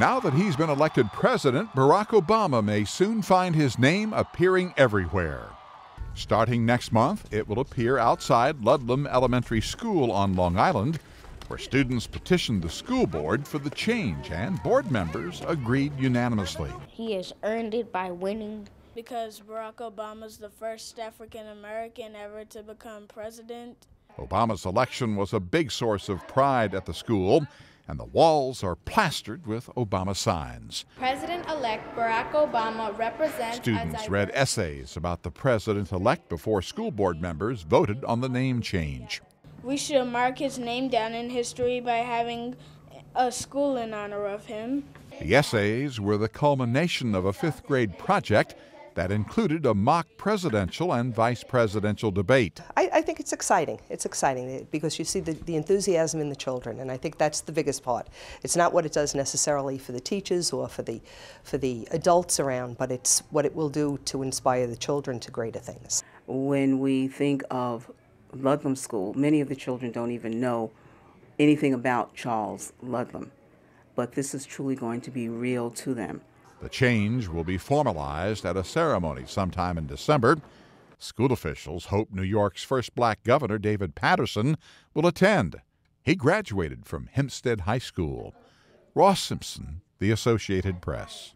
Now that he's been elected president, Barack Obama may soon find his name appearing everywhere. Starting next month, it will appear outside Ludlam Elementary School on Long Island, where students petitioned the school board for the change, and board members agreed unanimously. He has earned it by winning. Because Barack Obama is the first African American ever to become president. Obama's election was a big source of pride at the school and the walls are plastered with Obama signs. President elect Barack Obama represents. Students read essays about the president elect before school board members voted on the name change. We should mark his name down in history by having a school in honor of him. The essays were the culmination of a fifth grade project that included a mock presidential and vice presidential debate. I, I think it's exciting. It's exciting because you see the, the, enthusiasm in the children, and I think that's the biggest part. It's not what it does necessarily for the teachers or for the, for the adults around, but it's what it will do to inspire the children to greater things. When we think of Ludlam School, many of the children don't even know anything about Charles Ludlam, but this is truly going to be real to them. The change will be formalized at a ceremony sometime in December. School officials hope New York's first black governor, David Patterson, will attend. He graduated from Hempstead High School. Ross Simpson, The Associated Press.